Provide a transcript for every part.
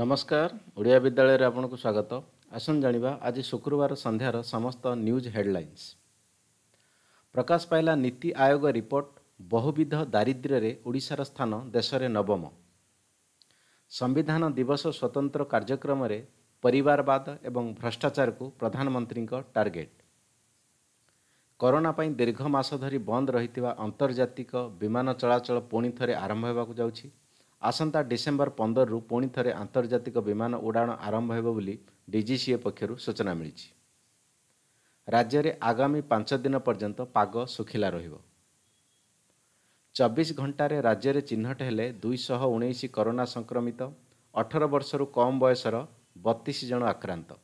ନମସ୍କାର ଓଡ଼ିଆ ବିଦ୍ୟାଳୟରେ ଆପଣଙ୍କୁ ସ୍ୱାଗତ ଆସନ୍ତୁ ଜାଣିବା ଆଜି ଶୁକ୍ରବାର ସନ୍ଧ୍ୟାର ସମସ୍ତ ନ୍ୟୁଜ୍ ହେଡ଼ଲାଇନ୍ସ ପ୍ରକାଶ ପାଇଲା ନୀତି ଆୟୋଗ ରିପୋର୍ଟ ବହୁବିଧ ଦାରିଦ୍ର୍ୟରେ ଓଡ଼ିଶାର ସ୍ଥାନ ଦେଶରେ ନବମ ସମ୍ବିଧାନ ଦିବସ ସ୍ୱତନ୍ତ୍ର କାର୍ଯ୍ୟକ୍ରମରେ ପରିବାରବାଦ ଏବଂ ଭ୍ରଷ୍ଟାଚାରକୁ ପ୍ରଧାନମନ୍ତ୍ରୀଙ୍କ ଟାର୍ଗେଟ କରୋନା ପାଇଁ ଦୀର୍ଘ ମାସ ଧରି ବନ୍ଦ ରହିଥିବା ଆନ୍ତର୍ଜାତିକ ବିମାନ ଚଳାଚଳ ପୁଣି ଥରେ ଆରମ୍ଭ ହେବାକୁ ଯାଉଛି ଆସନ୍ତା ଡିସେମ୍ବର ପନ୍ଦରରୁ ପୁଣି ଥରେ ଆନ୍ତର୍ଜାତିକ ବିମାନ ଉଡ଼ାଣ ଆରମ୍ଭ ହେବ ବୋଲି ଡିଜିସିଏ ପକ୍ଷରୁ ସୂଚନା ମିଳିଛି ରାଜ୍ୟରେ ଆଗାମୀ ପାଞ୍ଚ ଦିନ ପର୍ଯ୍ୟନ୍ତ ପାଗ ଶୁଖିଲା ରହିବ ଚବିଶ ଘଣ୍ଟାରେ ରାଜ୍ୟରେ ଚିହ୍ନଟ ହେଲେ ଦୁଇଶହ ଉଣେଇଶ କରୋନା ସଂକ୍ରମିତ ଅଠର ବର୍ଷରୁ କମ୍ ବୟସର ବତିଶ ଜଣ ଆକ୍ରାନ୍ତ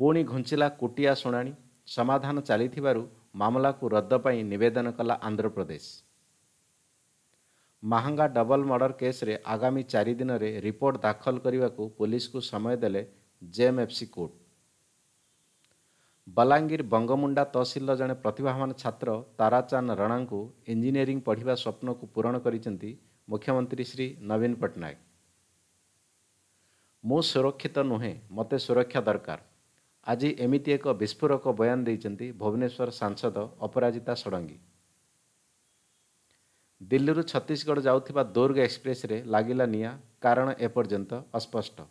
ପୁଣି ଘୁଞ୍ଚିଲା କୁଟିଆ ଶୁଣାଣି ସମାଧାନ ଚାଲିଥିବାରୁ ମାମଲାକୁ ରଦ୍ଦ ପାଇଁ ନିବେଦନ କଲା ଆନ୍ଧ୍ରପ୍ରଦେଶ ମାହାଙ୍ଗା ଡବଲ୍ ମର୍ଡ଼ର କେସ୍ରେ ଆଗାମୀ ଚାରି ଦିନରେ ରିପୋର୍ଟ ଦାଖଲ କରିବାକୁ ପୁଲିସକୁ ସମୟ ଦେଲେ ଜେଏମ୍ଏଫ୍ସି କୋର୍ଟ ବଲାଙ୍ଗୀର ବଙ୍ଗମୁଣ୍ଡା ତହସିଲର ଜଣେ ପ୍ରତିଭାମାନ ଛାତ୍ର ତାରାଚାନ୍ଦ ରଣାଙ୍କୁ ଇଞ୍ଜିନିୟରିଂ ପଢ଼ିବା ସ୍ୱପ୍ନକୁ ପୂରଣ କରିଛନ୍ତି ମୁଖ୍ୟମନ୍ତ୍ରୀ ଶ୍ରୀ ନବୀନ ପଟ୍ଟନାୟକ ମୁଁ ସୁରକ୍ଷିତ ନୁହେଁ ମୋତେ ସୁରକ୍ଷା ଦରକାର ଆଜି ଏମିତି ଏକ ବିସ୍ଫୋରକ ବୟାନ ଦେଇଛନ୍ତି ଭୁବନେଶ୍ୱର ସାଂସଦ ଅପରାଜିତା ଷଡ଼ଙ୍ଗୀ ଦିଲ୍ଲୀରୁ ଛତିଶଗଡ଼ ଯାଉଥିବା ଦୁର୍ଗ ଏକ୍ସପ୍ରେସ୍ରେ ଲାଗିଲା ନିଆଁ କାରଣ ଏପର୍ଯ୍ୟନ୍ତ ଅସ୍ପଷ୍ଟ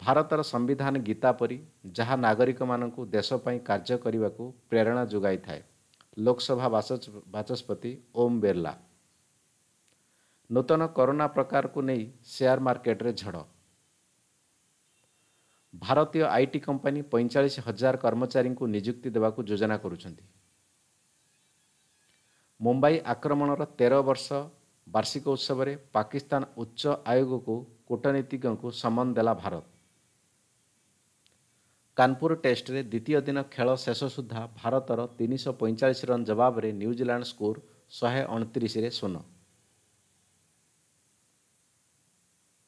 ଭାରତର ସମ୍ବିଧାନ ଗୀତା ପରି ଯାହା ନାଗରିକମାନଙ୍କୁ ଦେଶ ପାଇଁ କାର୍ଯ୍ୟ କରିବାକୁ ପ୍ରେରଣା ଯୋଗାଇଥାଏ ଲୋକସଭା ବାଚସ୍ପତି ଓମ୍ ବିର୍ଲା ନୂତନ କରୋନା ପ୍ରକାରକୁ ନେଇ ସେୟାର ମାର୍କେଟରେ ଝଡ଼ ଭାରତୀୟ ଆଇଟି କମ୍ପାନୀ ପଇଁଚାଳିଶ ହଜାର କର୍ମଚାରୀଙ୍କୁ ନିଯୁକ୍ତି ଦେବାକୁ ଯୋଜନା କରୁଛନ୍ତି ମୁମ୍ବାଇ ଆକ୍ରମଣର ତେର ବର୍ଷ ବାର୍ଷିକ ଉତ୍ସବରେ ପାକିସ୍ତାନ ଉଚ୍ଚ ଆୟୋଗକୁ କୂଟନୀତିଜ୍ଞଙ୍କୁ ସମନ ଦେଲା ଭାରତ କାନପୁର ଟେଷ୍ଟରେ ଦ୍ୱିତୀୟ ଦିନ ଖେଳ ଶେଷ ସୁଦ୍ଧା ଭାରତର ତିନିଶହ ପଇଁଚାଳିଶ ରନ୍ ଜବାବରେ ନ୍ୟୁଜିଲାଣ୍ଡ ସ୍କୋର ଶହେ ଅଣତିରିଶରେ ଶୂନ